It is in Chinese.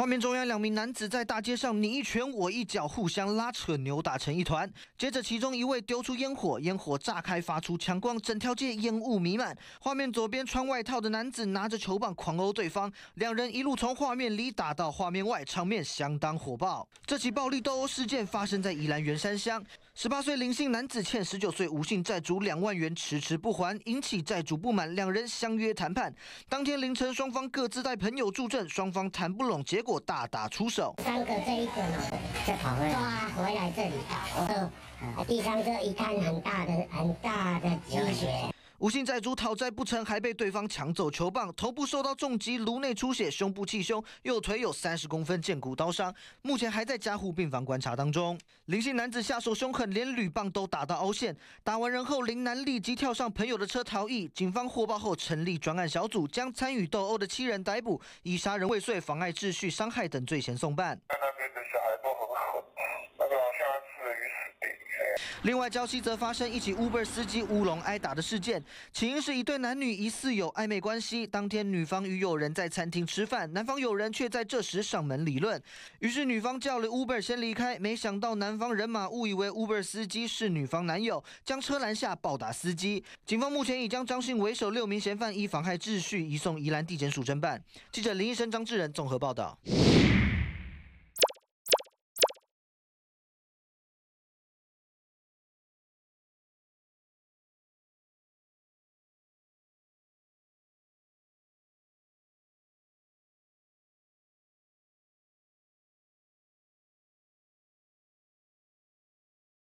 画面中央，两名男子在大街上你一拳我一脚，互相拉扯扭打成一团。接着，其中一位丢出烟火，烟火炸开，发出强光，整条街烟雾弥漫。画面左边穿外套的男子拿着球棒狂殴对方，两人一路从画面里打到画面外，场面相当火爆。这起暴力斗殴事件发生在宜兰员山乡。十八岁林姓男子欠十九岁吴姓债主两万元，迟迟不还，引起债主不满。两人相约谈判，当天凌晨，双方各自带朋友助阵，双方谈不拢，结果大打出手。三个这一个呢，在跑，抓回来这里，哦，第三个一看很大的、很大的脚血。吴姓债主讨债不成，还被对方抢走球棒，头部受到重击，颅内出血，胸部气胸，右腿有三十公分剑骨刀伤，目前还在加护病房观察当中。林姓男子下手凶狠，连铝棒都打到凹陷。打完人后，林男立即跳上朋友的车逃逸。警方获报后成立专案小组，将参与斗殴的七人逮捕，以杀人未遂、妨碍秩序、伤害等罪嫌送办。小孩都很那个另外，礁溪则发生一起 Uber 司机乌龙挨打的事件，起因是一对男女疑似有暧昧关系。当天，女方与友人在餐厅吃饭，男方友人却在这时上门理论，于是女方叫了 Uber 先离开，没想到男方人马误以为 Uber 司机是女方男友，将车拦下暴打司机。警方目前已将张姓为首六名嫌犯依妨害秩序移送宜兰地检署侦办。记者林医生、张志仁综合报道。